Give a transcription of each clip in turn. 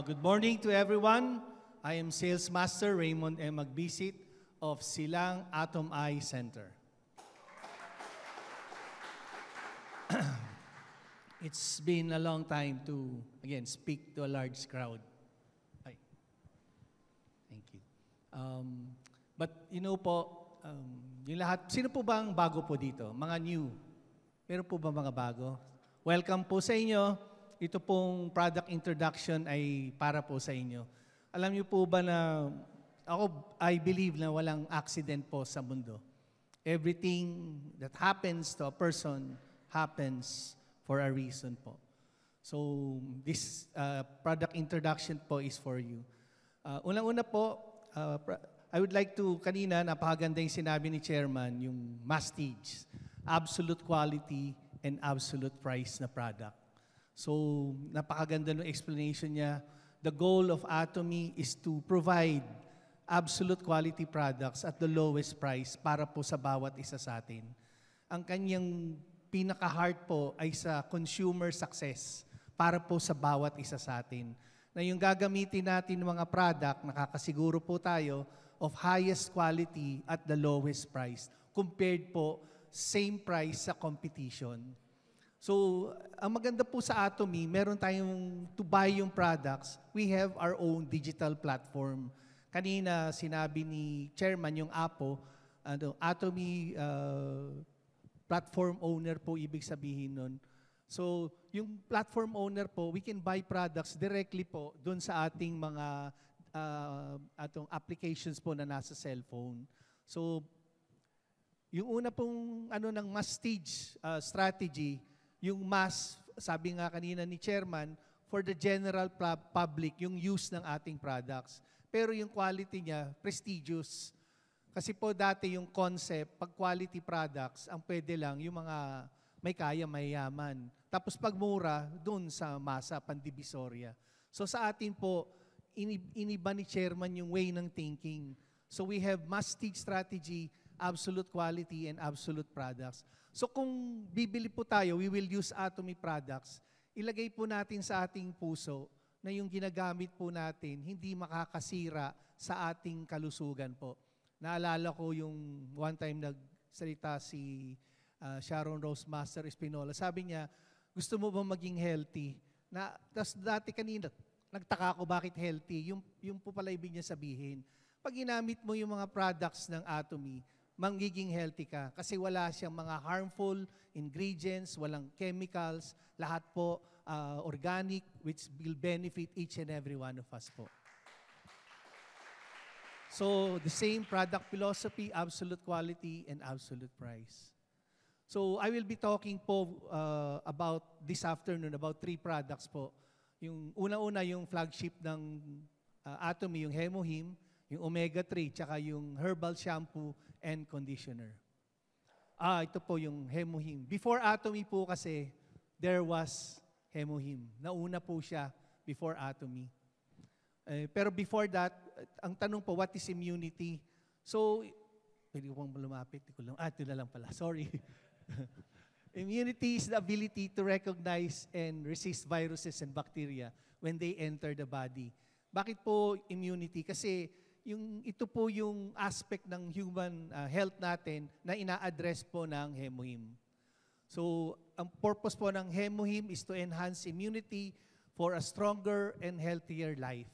Uh, good morning to everyone. I am Sales Master Raymond M. Magbisit of Silang Atom Eye Center. it's been a long time to, again, speak to a large crowd. Ay. Thank you. Um, but you know po, um, yung lahat, sino po bang bago po dito? Mga new? Meron po ba mga bago? Welcome po sa inyo ito pong product introduction ay para po sa inyo. Alam niyo po ba na ako, I believe na walang accident po sa mundo. Everything that happens to a person happens for a reason po. So, this uh, product introduction po is for you. Uh, Unang-una po, uh, I would like to, kanina, napakaganda yung sinabi ni Chairman, yung mastige, absolute quality and absolute price na product. So, napakaganda ng explanation niya. The goal of Atomy is to provide absolute quality products at the lowest price para po sa bawat isa sa atin. Ang kanyang pinaka-heart po ay sa consumer success para po sa bawat isa sa atin. Na yung gagamitin natin ng mga product, nakakasiguro po tayo of highest quality at the lowest price compared po same price sa competition. So, ang maganda po sa Atomy, meron tayong to buy yung products, we have our own digital platform. Kanina, sinabi ni Chairman yung APO, ano, Atomy uh, platform owner po ibig sabihin nun. So, yung platform owner po, we can buy products directly po doon sa ating mga uh, atong applications po na nasa cellphone. So, yung una pong ano ng must stage uh, strategy, yung mass, sabi nga kanina ni chairman, for the general public, yung use ng ating products. Pero yung quality niya, prestigious. Kasi po dati yung concept, pag quality products, ang pwede lang yung mga may kaya, may yaman. Tapos pag mura, doon sa masa, pandivisoria. So sa atin po, inib- iniba ni chairman yung way ng thinking. So we have must strategy absolute quality, and absolute products. So kung bibili po tayo, we will use Atomy products, ilagay po natin sa ating puso na yung ginagamit po natin hindi makakasira sa ating kalusugan po. Naalala ko yung one time nagsalita si uh, Sharon Rose Master Espinola. Sabi niya, gusto mo ba maging healthy? Na, tas dati kanina, nagtaka ako bakit healthy. Yung, yung po pala ibig niya sabihin, pag ginamit mo yung mga products ng Atomy, magiging healthy ka. Kasi wala siyang mga harmful ingredients, walang chemicals, lahat po uh, organic which will benefit each and every one of us po. So, the same product philosophy, absolute quality, and absolute price. So, I will be talking po uh, about this afternoon, about three products po. Yung una-una, yung flagship ng uh, Atomy, yung Hemohim yung omega-3, tsaka yung herbal shampoo and conditioner. Ah, ito po yung hemohim. Before Atomy po kasi, there was hemohim. Nauna po siya before Atomy. Eh, pero before that, ang tanong po, what is immunity? So, pwede ko pang lumapit. Hindi ko lang, ah, ito na lang pala. Sorry. immunity is the ability to recognize and resist viruses and bacteria when they enter the body. Bakit po immunity? Kasi yung ito po yung aspect ng human uh, health natin na ina-address po ng hemohim. So, ang purpose po ng hemohim is to enhance immunity for a stronger and healthier life.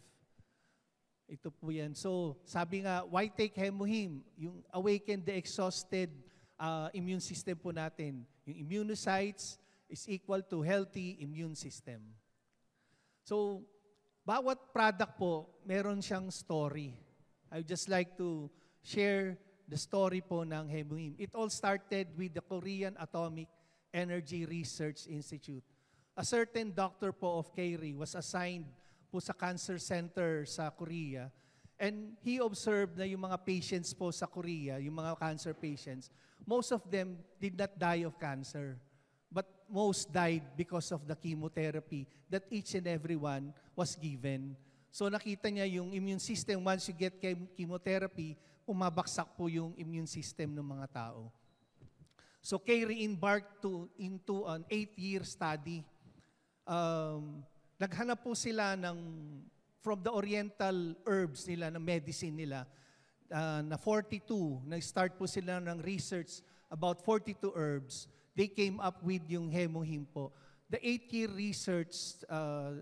Ito po yan. So, sabi nga, why take hemohim? Yung awaken the exhausted uh, immune system po natin. Yung immunocytes is equal to healthy immune system. So, bawat product po, meron siyang story. I would just like to share the story po ng Hemuim. It all started with the Korean Atomic Energy Research Institute. A certain doctor po of Kairi e was assigned po sa cancer center sa Korea and he observed na yung mga patients po sa Korea, yung mga cancer patients, most of them did not die of cancer. But most died because of the chemotherapy that each and every one was given. So nakita niya yung immune system, once you get chemotherapy, umabaksak po yung immune system ng mga tao. So Kay re-embarked to, into an eight-year study. Um, naghanap po sila ng, from the oriental herbs nila, ng medicine nila, uh, na 42, nag-start po sila ng research about 42 herbs. They came up with yung hemohim po. The eight-year research uh,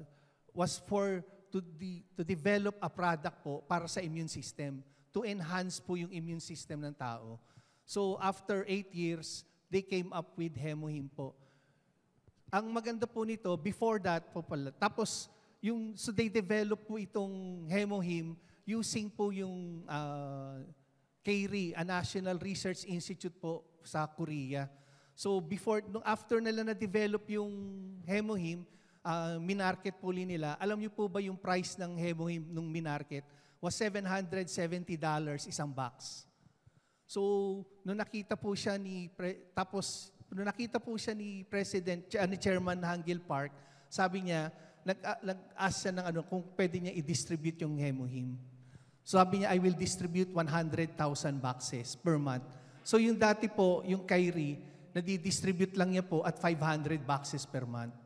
was for to, de- to develop a product po para sa immune system, to enhance po yung immune system ng tao. So after 8 years, they came up with Hemohim po. Ang maganda po nito, before that po pala, tapos yung, so they develop po itong Hemohim using po yung uh, ah, KRI, a National Research Institute po sa Korea. So before, nung after nila na-develop yung Hemohim, uh, minarket po nila. Alam niyo po ba yung price ng hemohim nung minarket was $770 isang box. So, nung nakita po siya ni pre, tapos nung nakita po siya ni President uh, ni Chairman Hangil Park, sabi niya nag uh, ask siya ng ano kung pwede niya i-distribute yung hemohim. So, sabi niya I will distribute 100,000 boxes per month. So yung dati po, yung Kyrie, nadidistribute lang niya po at 500 boxes per month.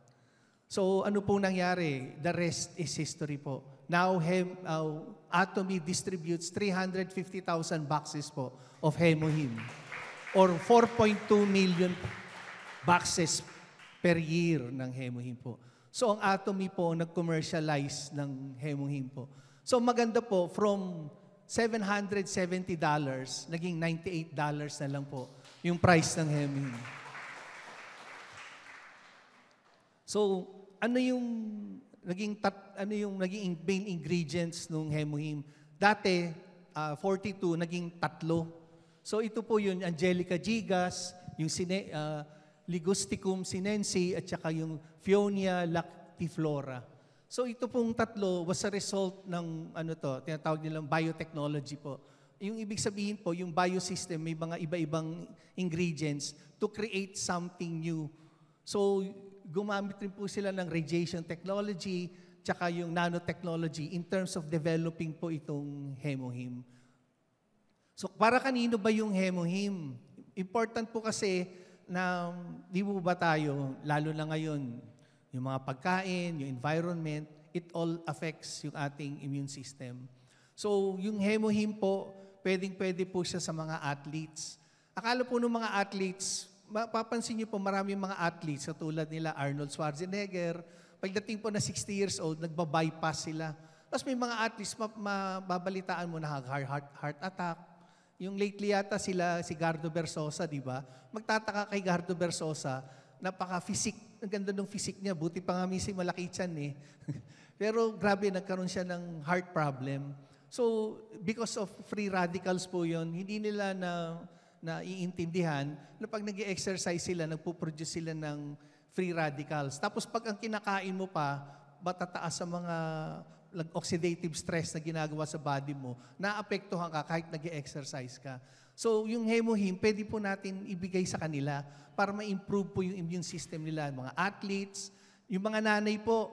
So ano pong nangyari? The rest is history po. Now, hem, uh, Atomy distributes 350,000 boxes po of Hemohim or 4.2 million boxes per year ng Hemohim po. So ang Atomy po nag-commercialize ng Hemohim po. So maganda po from $770 naging $98 na lang po yung price ng Hemohim. So ano yung naging tat, ano yung naging main ingredients nung hemohim? Dati uh, ah, 42 naging tatlo. So ito po yun Angelica gigas, yung sine, uh, Ligusticum sinensi at saka yung Fionia lactiflora. So ito pong tatlo was a result ng ano to, tinatawag nilang biotechnology po. Yung ibig sabihin po, yung biosystem may mga iba-ibang ingredients to create something new. So gumamit rin po sila ng radiation technology, tsaka yung nanotechnology in terms of developing po itong hemohim. So para kanino ba yung hemohim? Important po kasi na di um, po ba tayo, lalo na ngayon, yung mga pagkain, yung environment, it all affects yung ating immune system. So yung hemohim po, pwedeng-pwede po siya sa mga athletes. Akala po ng mga athletes, mapapansin niyo po maraming mga athletes sa tulad nila Arnold Schwarzenegger, pagdating po na 60 years old, nagba-bypass sila. Tapos may mga athletes, mababalitaan mo na heart, heart heart attack. Yung lately yata sila, si Gardo Bersosa, di ba? Magtataka kay Gardo Bersosa, napaka-physic. Ang ganda ng physic niya. Buti pa nga minsan malaki tiyan eh. Pero grabe, nagkaroon siya ng heart problem. So, because of free radicals po yon hindi nila na na iintindihan na pag nag exercise sila, nagpo-produce sila ng free radicals. Tapos pag ang kinakain mo pa, matataas sa mga like, oxidative stress na ginagawa sa body mo, naapektuhan ka kahit nag exercise ka. So yung hemohim, pwede po natin ibigay sa kanila para ma-improve po yung immune system nila, mga athletes, yung mga nanay po,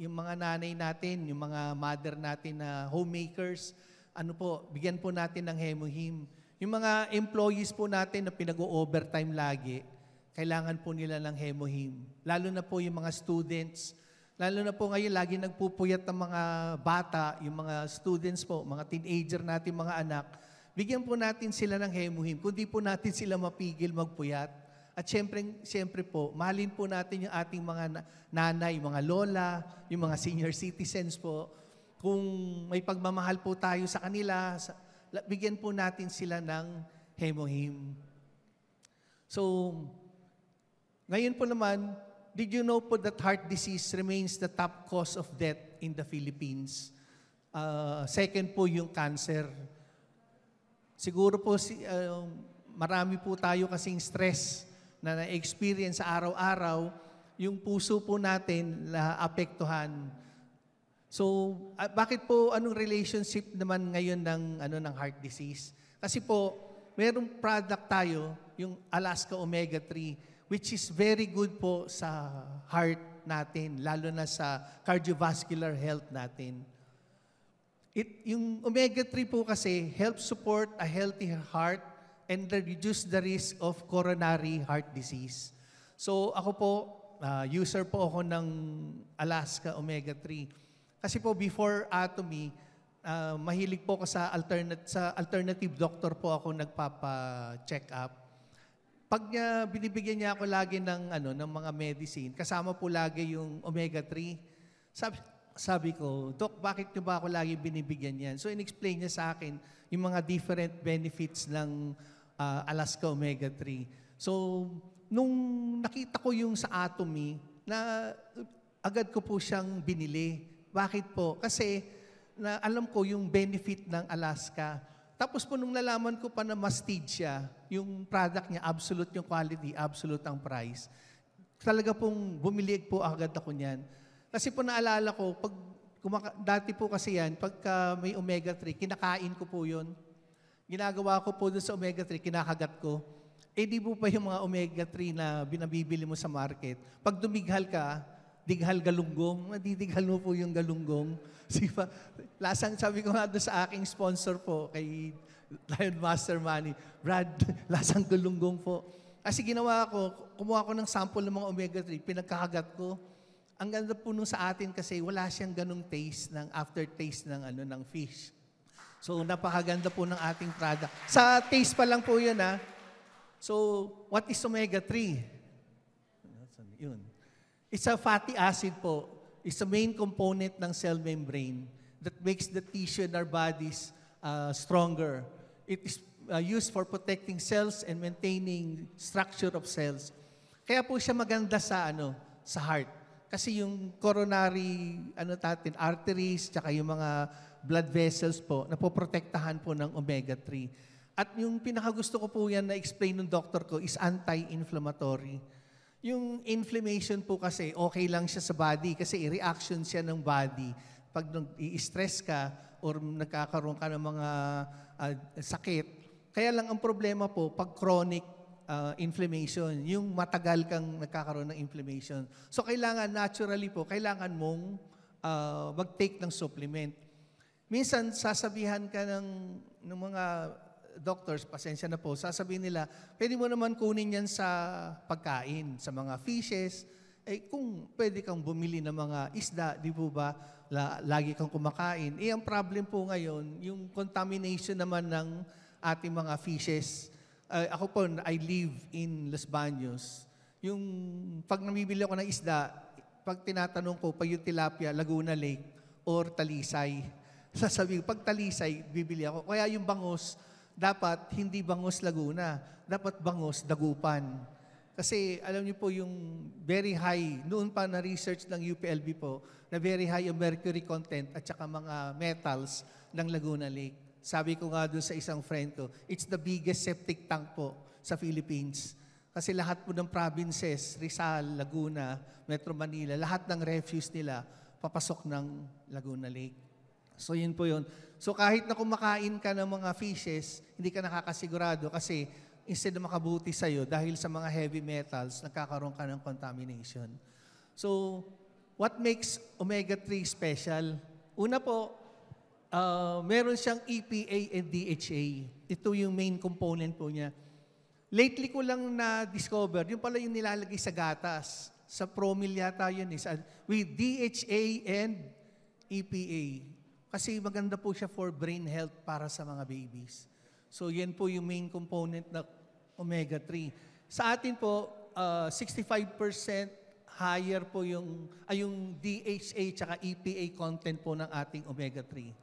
yung mga nanay natin, yung mga mother natin na homemakers, ano po, bigyan po natin ng hemohim. Yung mga employees po natin na pinag-overtime o lagi, kailangan po nila ng hemohim. Lalo na po yung mga students. Lalo na po ngayon, lagi nagpupuyat ng mga bata, yung mga students po, mga teenager natin, mga anak. Bigyan po natin sila ng hemohim, kundi po natin sila mapigil magpuyat. At siyempre, siyempre po, mahalin po natin yung ating mga nanay, mga lola, yung mga senior citizens po. Kung may pagmamahal po tayo sa kanila, sa, bigyan po natin sila ng hemohim. So, ngayon po naman, did you know po that heart disease remains the top cause of death in the Philippines? Uh, second po yung cancer. Siguro po, si, uh, marami po tayo kasing stress na na-experience sa araw-araw, yung puso po natin na apektuhan. So, uh, bakit po anong relationship naman ngayon ng ano ng heart disease? Kasi po, merong product tayo, yung Alaska Omega 3, which is very good po sa heart natin, lalo na sa cardiovascular health natin. It, yung omega-3 po kasi helps support a healthy heart and reduce the risk of coronary heart disease. So ako po, uh, user po ako ng Alaska Omega-3. Kasi po before Atomy, ah, uh, ah, mahilig po ako sa, alternate, sa alternative doctor po ako nagpapa-check up. Pag niya, ah, binibigyan niya ako lagi ng, ano, ng mga medicine, kasama po lagi yung omega-3. Sabi, sabi ko, Dok, bakit niyo ba ako lagi binibigyan yan? So, inexplain niya sa akin yung mga different benefits ng uh, Alaska Omega-3. So, nung nakita ko yung sa Atomy, na agad ko po siyang binili bakit po? Kasi na alam ko yung benefit ng Alaska. Tapos po nung nalaman ko pa na mastig siya, yung product niya, absolute yung quality, absolute ang price. Talaga pong bumilig po agad ako niyan. Kasi po naalala ko, pag kumaka- dati po kasi yan, pagka may omega-3, kinakain ko po yun. Ginagawa ko po doon sa omega-3, kinakagat ko. Eh di po pa yung mga omega-3 na binabibili mo sa market. Pag dumighal ka, dighal galunggong. Madidighal mo po yung galunggong. Sipa, lasang sabi ko nga sa aking sponsor po, kay Lion Master Money, Brad, lasang galunggong po. Kasi ginawa ko, kumuha ko ng sample ng mga omega-3, pinagkakagat ko. Ang ganda po nung sa atin kasi wala siyang ganong taste ng aftertaste ng ano ng fish. So napakaganda po ng ating product. Sa taste pa lang po 'yun ha. So what is omega 3? Yun. It's a fatty acid po It's a main component ng cell membrane that makes the tissue in our bodies uh, stronger. It is uh, used for protecting cells and maintaining structure of cells. Kaya po siya maganda sa ano, sa heart. Kasi yung coronary ano natin, arteries tsaka yung mga blood vessels po napoprotektahan po ng omega 3. At yung pinakagusto ko po yan na explain ng doctor ko is anti-inflammatory. Yung inflammation po kasi, okay lang siya sa body kasi reaction siya ng body. Pag i-stress ka or nagkakaroon ka ng mga uh, sakit, kaya lang ang problema po, pag chronic uh, inflammation, yung matagal kang nagkakaroon ng inflammation. So kailangan, naturally po, kailangan mong uh, mag-take ng supplement. Minsan, sasabihan ka ng, ng mga doctors, pasensya na po, sasabihin nila, pwede mo naman kunin yan sa pagkain, sa mga fishes. Eh kung pwede kang bumili ng mga isda, di po ba, la, lagi kang kumakain. Eh ang problem po ngayon, yung contamination naman ng ating mga fishes. Uh, ako po, I live in Los Baños. Yung pag namibili ako ng isda, pag tinatanong ko, pa yung tilapia, Laguna Lake or Talisay, sasabihin, pag Talisay, bibili ako. Kaya yung bangos, dapat hindi bangos Laguna, dapat bangos Dagupan. Kasi alam niyo po yung very high, noon pa na research ng UPLB po, na very high yung mercury content at saka mga metals ng Laguna Lake. Sabi ko nga doon sa isang friend ko, it's the biggest septic tank po sa Philippines. Kasi lahat po ng provinces, Rizal, Laguna, Metro Manila, lahat ng refuse nila papasok ng Laguna Lake. So yun po yun. So kahit na kumakain ka ng mga fishes, hindi ka nakakasigurado kasi instead na makabuti sa'yo dahil sa mga heavy metals, nagkakaroon ka ng contamination. So, what makes omega-3 special? Una po, uh, meron siyang EPA and DHA. Ito yung main component po niya. Lately ko lang na-discover, yung pala yung nilalagay sa gatas. Sa promil yata yun is, eh. with DHA and EPA. Kasi maganda po siya for brain health para sa mga babies. So yan po yung main component na omega-3. Sa atin po, uh, ah, 65% higher po yung, ay yung DHA tsaka EPA content po ng ating omega-3.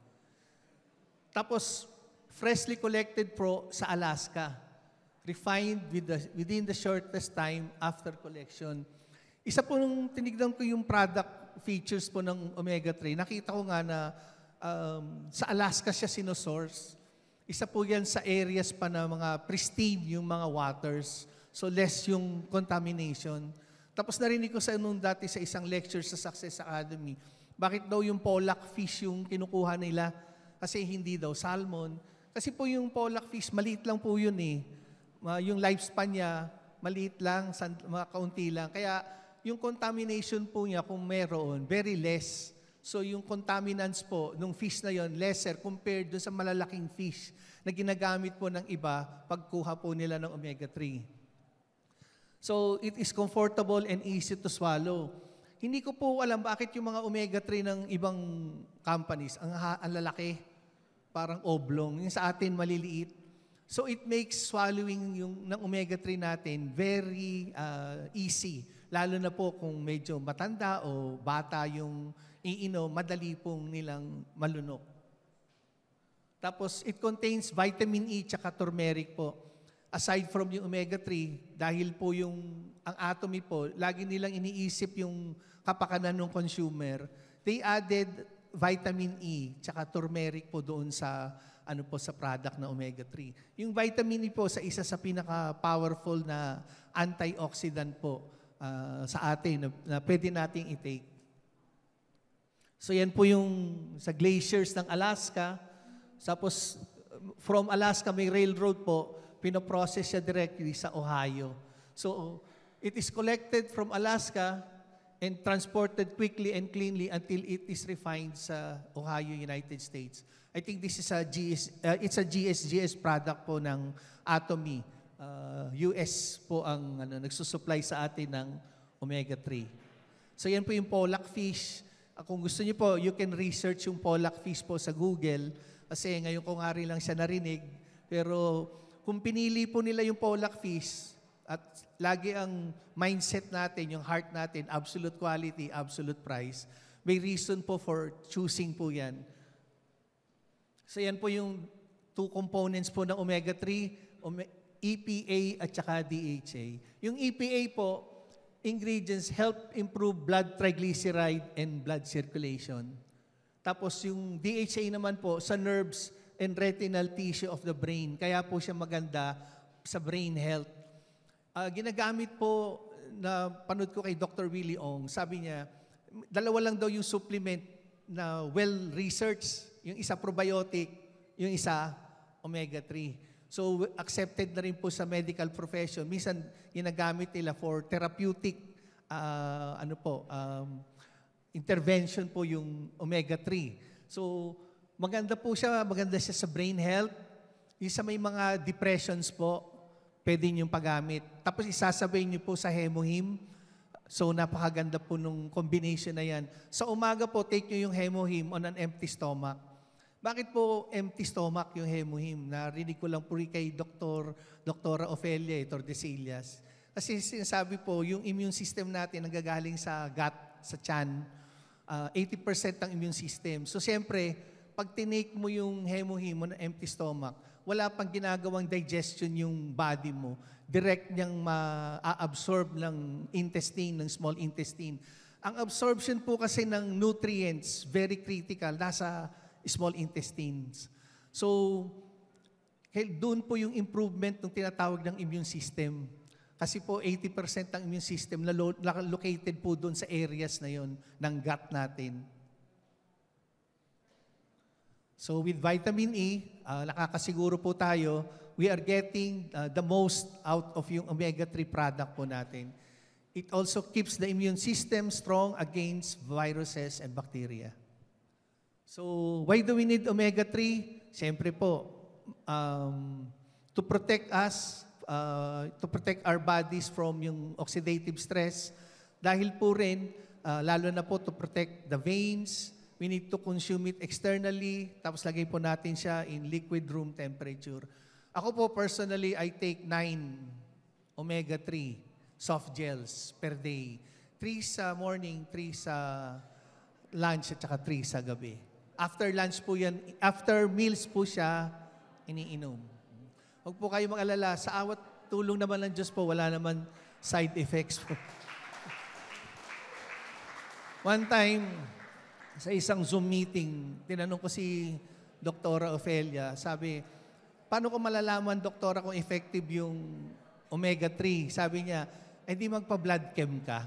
Tapos, freshly collected pro sa Alaska, refined with the, within the shortest time after collection. Isa po nung tinignan ko yung product features po ng omega-3, nakita ko nga na um, sa Alaska siya sinosource. Isa po yan sa areas pa na mga pristine yung mga waters. So less yung contamination. Tapos narinig ko sa nung dati sa isang lecture sa Success Academy, bakit daw yung pollock fish yung kinukuha nila? Kasi hindi daw salmon. Kasi po yung pollock fish, maliit lang po yun eh. Yung lifespan niya, maliit lang, mga kaunti lang. Kaya yung contamination po niya, kung meron, very less. So yung contaminants po nung fish na yon lesser compared do sa malalaking fish na ginagamit po ng iba pagkuha po nila ng omega-3. So it is comfortable and easy to swallow. Hindi ko po alam bakit yung mga omega-3 ng ibang companies ang, ha- ang lalaki, parang oblong. Yung sa atin maliliit. So it makes swallowing yung ng omega-3 natin very uh, easy Lalo na po kung medyo matanda o bata yung iinom, madali pong nilang malunok. Tapos it contains vitamin E tsaka turmeric po. Aside from yung omega-3, dahil po yung ang atomy po, lagi nilang iniisip yung kapakanan ng consumer, they added vitamin E tsaka turmeric po doon sa ano po sa product na omega-3. Yung vitamin E po sa isa sa pinaka-powerful na antioxidant po uh, sa atin na, na pwede nating i-take. So yan po yung sa glaciers ng Alaska. Tapos from Alaska may railroad po, pinoprocess siya directly sa Ohio. So it is collected from Alaska and transported quickly and cleanly until it is refined sa Ohio, United States. I think this is a GS, uh, it's a GSGS product po ng Atomy uh, ah, US po ang ano, nagsusupply sa atin ng omega-3. So yan po yung pollock fish. Ah, kung gusto niyo po, you can research yung pollock fish po sa Google kasi ngayon ko nga rin lang siya narinig. Pero kung pinili po nila yung pollock fish, at lagi ang mindset natin, yung heart natin, absolute quality, absolute price, may reason po for choosing po yan. So yan po yung two components po ng omega-3, ome- EPA at saka DHA. Yung EPA po, ingredients help improve blood triglyceride and blood circulation. Tapos yung DHA naman po sa nerves and retinal tissue of the brain. Kaya po siya maganda sa brain health. Uh, ginagamit po na panood ko kay Dr. Willie Ong, sabi niya, dalawa lang daw yung supplement na well-researched. Yung isa probiotic, yung isa omega-3. So accepted na rin po sa medical profession. Minsan ginagamit nila for therapeutic uh, ano po um, intervention po yung omega 3. So maganda po siya, maganda siya sa brain health. Yung sa may mga depressions po, pwede niyong paggamit. Tapos isasabay niyo po sa hemohim. So napakaganda po nung combination na yan. Sa umaga po, take niyo yung hemohim on an empty stomach. Bakit po empty stomach yung hemohim? Narinig ko lang po kay Dr. Dr. Ofelia eh, Tordesillas. Kasi sinasabi po, yung immune system natin nanggagaling sa gut, sa chan. Uh, 80% ng immune system. So siyempre, pag tinake mo yung hemohim mo na empty stomach, wala pang ginagawang digestion yung body mo. Direct niyang ma-absorb ng intestine, ng small intestine. Ang absorption po kasi ng nutrients, very critical, nasa small intestines. So, doon po yung improvement ng tinatawag ng immune system. Kasi po 80% ng immune system na located po doon sa areas na yon ng gut natin. So with vitamin E, uh, nakakasiguro po tayo, we are getting uh, the most out of yung omega-3 product po natin. It also keeps the immune system strong against viruses and bacteria. So, why do we need omega-3? Siyempre po, um, to protect us, uh, to protect our bodies from yung oxidative stress. Dahil po rin, uh, lalo na po to protect the veins, we need to consume it externally, tapos lagay po natin siya in liquid room temperature. Ako po personally, I take 9 omega-3 soft gels per day. 3 sa morning, 3 sa lunch, at saka 3 sa gabi. After lunch po yan, after meals po siya iniinom. Huwag po kayo mag-alala. Sa awat tulong naman ng Diyos po, wala naman side effects po. One time, sa isang Zoom meeting, tinanong ko si Doktora Ofelia, sabi, paano ko malalaman, Doktora, kung effective yung omega-3? Sabi niya, eh di magpa-blood chem ka.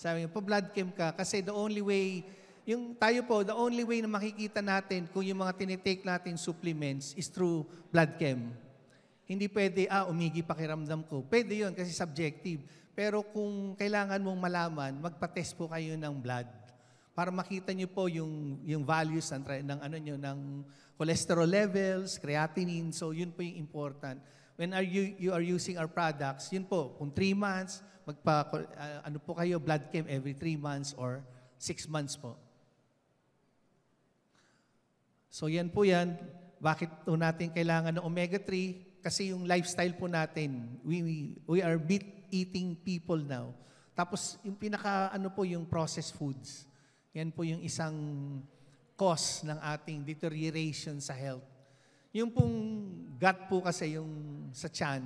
Sabi niya, pa-blood chem ka kasi the only way yung tayo po, the only way na makikita natin kung yung mga tinitake natin supplements is through blood chem. Hindi pwede, ah, umigi pakiramdam ko. Pwede yon kasi subjective. Pero kung kailangan mong malaman, magpa-test po kayo ng blood para makita niyo po yung yung values ng, ng ano niyo ng cholesterol levels, creatinine. So yun po yung important. When are you you are using our products, yun po, kung 3 months, magpa uh, ano po kayo blood chem every 3 months or 6 months po. So yan po yan. Bakit po natin kailangan ng omega-3? Kasi yung lifestyle po natin, we, we, are meat eating people now. Tapos yung pinaka ano po yung processed foods. Yan po yung isang cause ng ating deterioration sa health. Yung pong gut po kasi yung sa chan,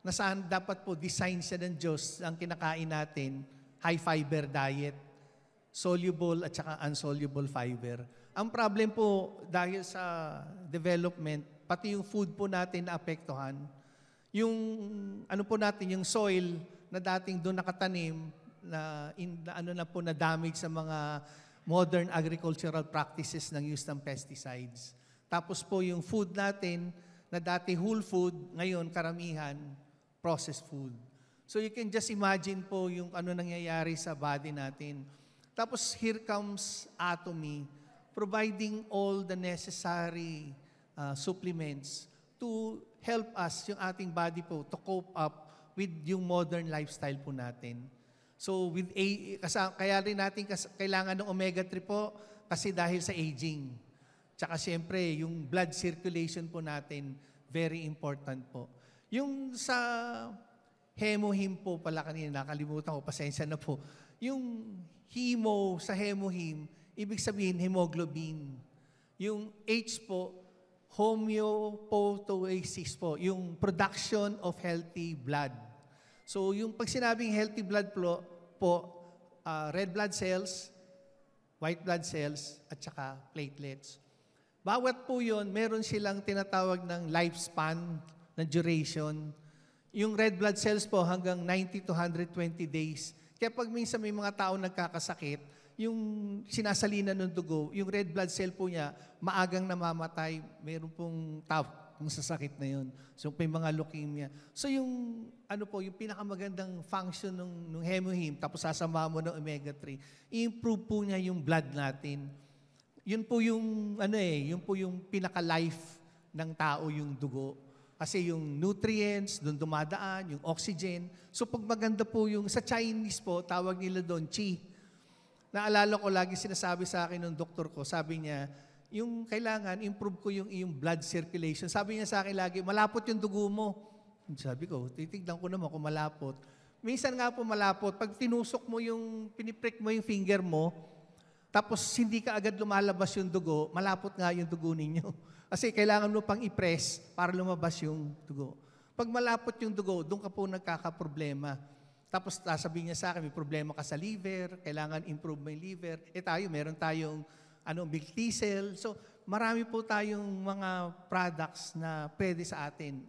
na saan dapat po design siya ng Diyos ang kinakain natin, high fiber diet, soluble at saka unsoluble fiber. Ang problem po dahil sa development, pati yung food po natin naapektuhan. Yung ano po natin, yung soil na dating doon nakatanim na, in, na ano na po na damage sa mga modern agricultural practices ng use ng pesticides. Tapos po yung food natin na dati whole food, ngayon karamihan processed food. So you can just imagine po yung ano nangyayari sa body natin. Tapos here comes atomy providing all the necessary uh, supplements to help us, yung ating body po, to cope up with yung modern lifestyle po natin. So with a kaya rin natin kas, kailangan ng omega 3 po kasi dahil sa aging. Tsaka siyempre yung blood circulation po natin very important po. Yung sa hemohim po pala kanina nakalimutan ko pasensya na po. Yung hemo sa hemohim Ibig sabihin, hemoglobin. Yung H po, homeopoiesis po, yung production of healthy blood. So yung pag sinabing healthy blood po, po uh, ah, red blood cells, white blood cells, at saka platelets. Bawat po yun, meron silang tinatawag ng lifespan, na duration. Yung red blood cells po hanggang 90 to 120 days. Kaya pag minsan may mga tao nagkakasakit, yung sinasalinan ng dugo, yung red blood cell po niya, maagang namamatay, meron pong tap kung sasakit na yun. So may mga leukemia. So yung ano po, yung pinakamagandang function ng, ng hemoheme, tapos sasama mo ng omega-3, improve po niya yung blood natin. Yun po yung, ano eh, yun po yung pinaka-life ng tao yung dugo. Kasi yung nutrients, doon dumadaan, yung oxygen. So pag maganda po yung, sa Chinese po, tawag nila doon, qi. Naalala ko lagi sinasabi sa akin ng doktor ko, sabi niya, yung kailangan, improve ko yung iyong blood circulation. Sabi niya sa akin lagi, malapot yung dugo mo. Sabi ko, titignan ko naman kung malapot. Minsan nga po malapot, pag tinusok mo yung, piniprick mo yung finger mo, tapos hindi ka agad lumalabas yung dugo, malapot nga yung dugo ninyo. Kasi kailangan mo pang i-press para lumabas yung dugo. Pag malapot yung dugo, doon ka po nagkakaproblema. Tapos sasabihin niya sa akin, may problema ka sa liver, kailangan improve my liver. Eh tayo, meron tayong ano, big t So marami po tayong mga products na pwede sa atin.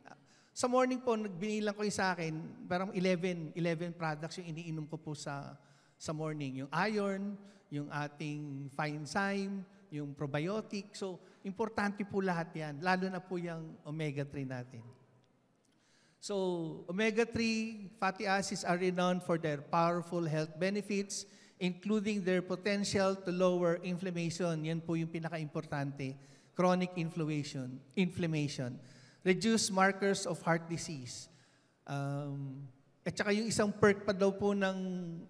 Sa morning po, nagbinilang ko yung sa akin, parang 11, 11 products yung iniinom ko po sa, sa morning. Yung iron, yung ating fine thyme, yung probiotic. So, importante po lahat yan, lalo na po yung omega-3 natin. So, omega-3 fatty acids are renowned for their powerful health benefits, including their potential to lower inflammation. Yan po yung pinaka-importante, chronic inflammation, inflammation. Reduce markers of heart disease. Um, at saka yung isang perk pa daw po ng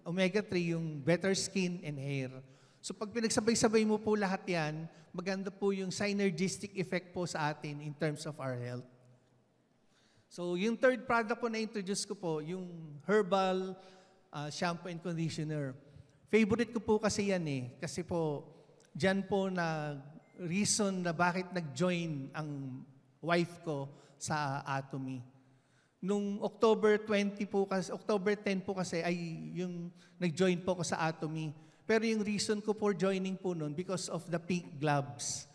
omega-3, yung better skin and hair. So pag pinagsabay-sabay mo po lahat yan, maganda po yung synergistic effect po sa atin in terms of our health. So yung third product ko na-introduce ko po, yung herbal uh, shampoo and conditioner. Favorite ko po kasi yan eh. Kasi po, dyan po na reason na bakit nag-join ang wife ko sa Atomy. Nung October 20 po kasi, October 10 po kasi ay yung nag-join po ko sa Atomy. Pero yung reason ko for joining po noon because of the pink gloves.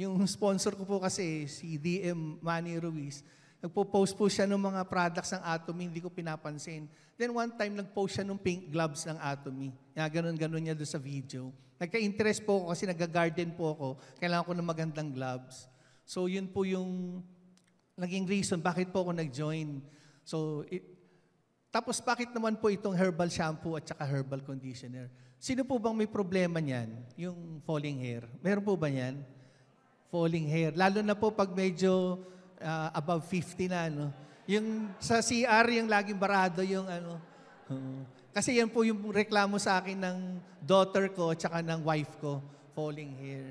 Yung sponsor ko po kasi si DM Manny Ruiz Nagpo-post po siya ng mga products ng Atomy, hindi ko pinapansin. Then one time, nag-post siya ng pink gloves ng Atomy. Nga ganun-ganun niya doon sa video. Nagka-interest po ako kasi nag-garden po ako. Kailangan ko ng magandang gloves. So yun po yung naging reason bakit po ako nag-join. So it, tapos bakit naman po itong herbal shampoo at saka herbal conditioner? Sino po bang may problema niyan? Yung falling hair. Meron po ba niyan? Falling hair. Lalo na po pag medyo uh, above 50 na, ano. Yung sa CR, yung laging barado, yung ano. Ah, kasi yan po yung reklamo sa akin ng daughter ko tsaka ng wife ko, falling hair.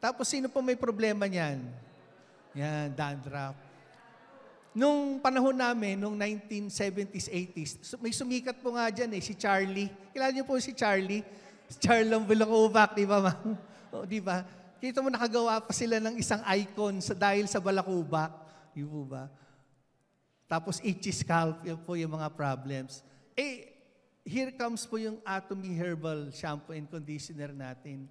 Tapos sino po may problema niyan? Yan, dandruff. Nung panahon namin, nung 1970s, 80s, may sumikat po nga dyan eh, si Charlie. Kilala niyo po si Charlie? Charlong Villacovac, di ba ma'am? O, di ba? Kita mo nakagawa pa sila ng isang icon sa, dahil sa balakuba. Di po ba? Tapos itchy scalp, yun po yung mga problems. Eh, here comes po yung Atomy Herbal Shampoo and Conditioner natin.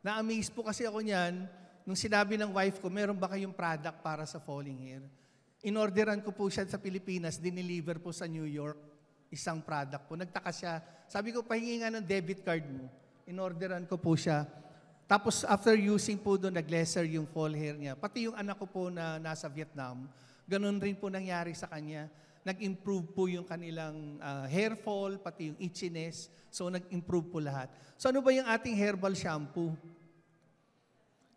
Na-amaze po kasi ako niyan, nung sinabi ng wife ko, meron ba kayong product para sa falling hair? Inorderan ko po siya sa Pilipinas, dineliver po sa New York, isang product po. Nagtaka siya. Sabi ko, pahingi nga ng debit card mo. Inorderan ko po siya tapos after using po doon, nag-lesser yung fall hair niya. Pati yung anak ko po na nasa Vietnam, ganun rin po nangyari sa kanya. Nag-improve po yung kanilang uh, hair fall, pati yung itchiness. So nag-improve po lahat. So ano ba yung ating herbal shampoo?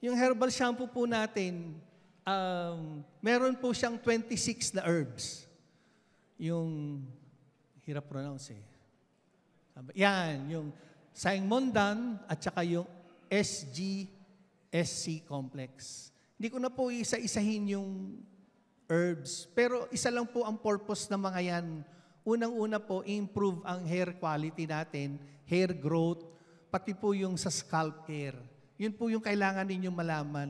Yung herbal shampoo po natin, um, meron po siyang 26 na herbs. Yung, hirap pronounce eh. Yan, yung saingmondan at saka yung SG SC complex. Hindi ko na po isa-isahin yung herbs. Pero isa lang po ang purpose ng mga yan. Unang-una po, improve ang hair quality natin, hair growth, pati po yung sa scalp care. Yun po yung kailangan ninyong malaman.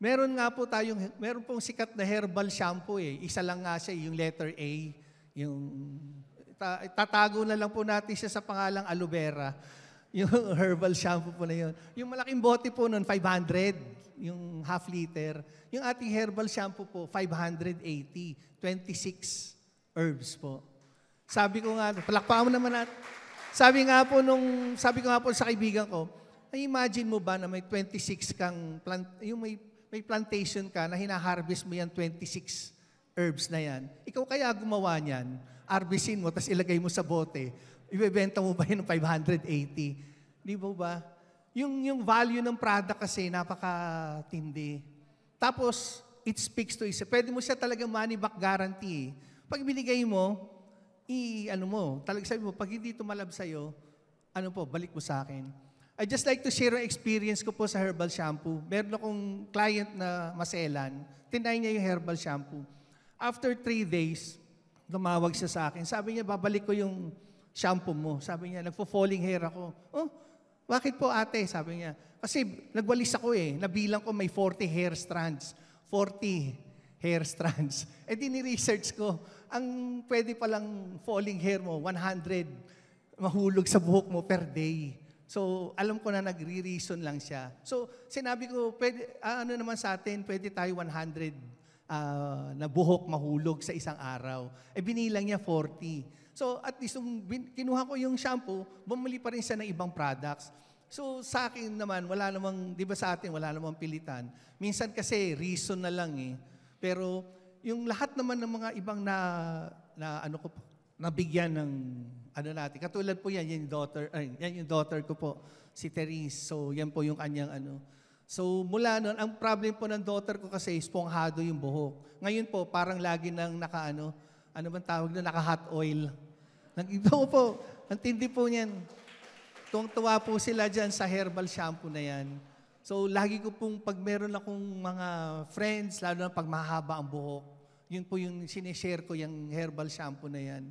Meron nga po tayong, meron pong sikat na herbal shampoo eh. Isa lang nga siya, yung letter A. Yung, tatago na lang po natin siya sa pangalang aloe vera. Yung herbal shampoo po na yun. Yung malaking bote po nun, 500. Yung half liter. Yung ating herbal shampoo po, 580. 26 herbs po. Sabi ko nga, palakpakan mo naman natin. Sabi nga po nung, sabi ko nga po sa kaibigan ko, ay imagine mo ba na may 26 kang plant, yung may, may plantation ka na hinaharvest mo yan 26 herbs na yan. Ikaw kaya gumawa niyan, arbesin mo, tapos ilagay mo sa bote Ibebenta mo ba yun ng 580? Di ba ba? Yung, yung value ng product kasi napakatindi. Tapos, it speaks to isa. Pwede mo siya talaga money back guarantee. Pag binigay mo, i ano mo, talaga sabi mo, pag hindi tumalab sa'yo, ano po, balik mo sa akin. I just like to share an experience ko po sa herbal shampoo. Meron akong client na maselan, tinay niya yung herbal shampoo. After three days, lumawag siya sa akin. Sabi niya, babalik ko yung shampoo mo. Sabi niya, nagpo-falling hair ako. Oh, bakit po ate? Sabi niya, kasi nagwalis ako eh. Nabilang ko may 40 hair strands. 40 hair strands. E di ni-research ko, ang pwede palang falling hair mo, 100 mahulog sa buhok mo per day. So, alam ko na nagre-reason lang siya. So, sinabi ko, pwede, ah, ano naman sa atin, pwede tayo 100 uh, ah, na buhok mahulog sa isang araw. Eh, binilang niya 40. So at least nung kinuha ko yung shampoo, bumili pa rin siya ng ibang products. So sa akin naman, wala namang, di ba sa atin, wala namang pilitan. Minsan kasi reason na lang eh. Pero yung lahat naman ng mga ibang na, na ano ko, nabigyan ng ano natin. Katulad po yan, yan yung daughter, ay, yan yung daughter ko po, si Therese. So yan po yung kanyang ano. So mula noon, ang problem po ng daughter ko kasi esponghado yung buhok. Ngayon po, parang lagi nang nakaano, ano bang tawag na, naka hot oil. Nag-ibo po. Ang tindi po niyan. Tuwang-tuwa po sila dyan sa herbal shampoo na yan. So, lagi ko pong pag meron akong mga friends, lalo na pag mahaba ang buhok, yun po yung sinishare ko, yung herbal shampoo na yan.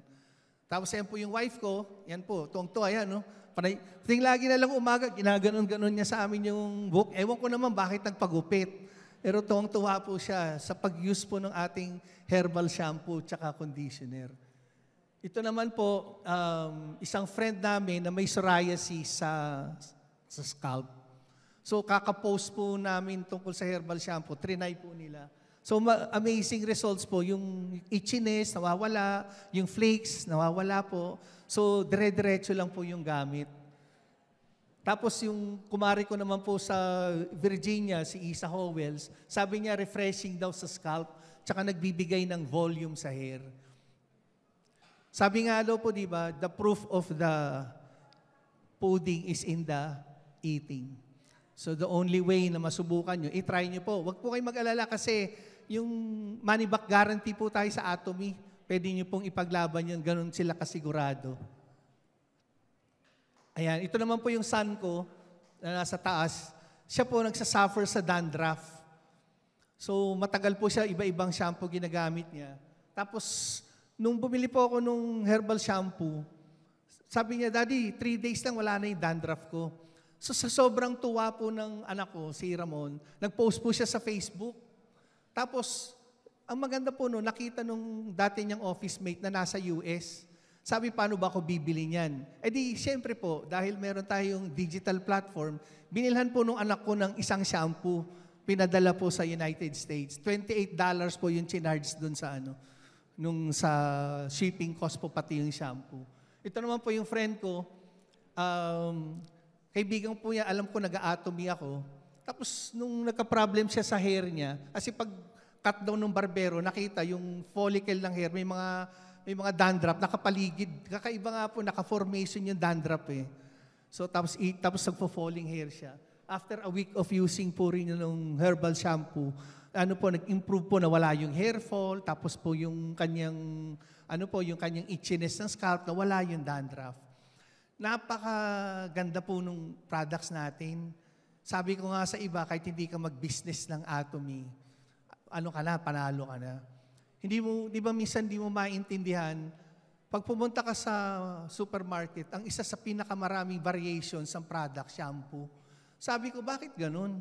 Tapos yan po yung wife ko, yan po, tuwang-tuwa yan, no? Panay, ting lagi na lang umaga, ginaganon-ganon niya sa amin yung buhok. Ewan ko naman bakit nagpagupit. Pero tuwang-tuwa po siya sa pag-use po ng ating herbal shampoo tsaka conditioner. Ito naman po, um, isang friend namin na may psoriasis sa, sa scalp. So kakapost po namin tungkol sa herbal shampoo, trinay po nila. So amazing results po, yung itchiness nawawala, yung flakes nawawala po. So dire-diretso lang po yung gamit. Tapos yung kumari ko naman po sa Virginia, si Isa Howells, sabi niya refreshing daw sa scalp, tsaka nagbibigay ng volume sa hair. Sabi nga daw po, di ba, the proof of the pudding is in the eating. So the only way na masubukan nyo, itry nyo po. Huwag po kayong mag-alala kasi yung money back guarantee po tayo sa Atomy. Pwede nyo pong ipaglaban yun. Ganun sila kasigurado. Ayan, ito naman po yung son ko na nasa taas. Siya po nagsasuffer sa dandruff. So matagal po siya, iba-ibang shampoo ginagamit niya. Tapos nung bumili po ako nung herbal shampoo, sabi niya, Daddy, three days lang wala na yung dandruff ko. So sa sobrang tuwa po ng anak ko, si Ramon, nag-post po siya sa Facebook. Tapos, ang maganda po no, nakita nung dati niyang office mate na nasa US. Sabi, paano ba ako bibili niyan? E di, siyempre po, dahil meron tayong digital platform, binilhan po nung anak ko ng isang shampoo, pinadala po sa United States. $28 po yung chinards doon sa ano, nung sa shipping cost po pati yung shampoo. Ito naman po yung friend ko, um, kaibigan po niya, alam ko nag-atomy ako. Tapos nung nagka-problem siya sa hair niya, kasi pag cut down ng barbero, nakita yung follicle ng hair, may mga may mga dandruff, nakapaligid. Kakaiba nga po, naka-formation yung dandruff eh. So tapos, tapos nagpo-falling hair siya. After a week of using po rin yung herbal shampoo, ano po, nag-improve po na wala yung hair fall, tapos po yung kanyang, ano po, yung kanyang itchiness ng scalp, na wala yung dandruff. Napakaganda po nung products natin. Sabi ko nga sa iba, kahit hindi ka mag-business ng Atomy, ano ka na, panalo ka na. Hindi mo, di ba minsan di mo maintindihan, pag pumunta ka sa supermarket, ang isa sa pinakamaraming variations ng product, shampoo. Sabi ko, bakit ganun?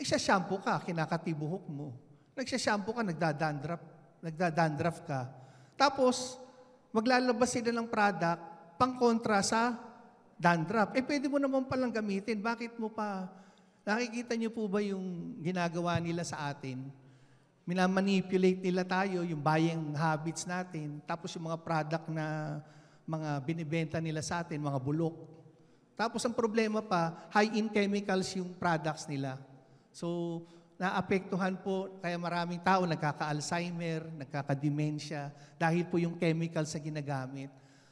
Nagsashampoo ka, kinakatibuhok mo. Nagsashampoo ka, nagdadandrop, nagdadandrop ka. Tapos, maglalabas sila ng product pang kontra sa dandruff. Eh, pwede mo naman palang gamitin. Bakit mo pa? Nakikita niyo po ba yung ginagawa nila sa atin? Minamanipulate nila tayo, yung buying habits natin, tapos yung mga product na mga binibenta nila sa atin, mga bulok. Tapos ang problema pa, high in chemicals yung products nila. So, naapektuhan po, kaya maraming tao nagkaka-Alzheimer, nagkaka-dementia, dahil po yung chemical sa ginagamit.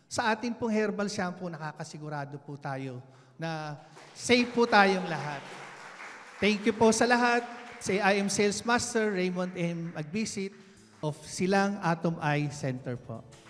Sa atin pong herbal shampoo, nakakasigurado po tayo na safe po tayong lahat. Thank you po sa lahat. Si I am Sales Master Raymond M. Agbisit of Silang Atom Eye Center po.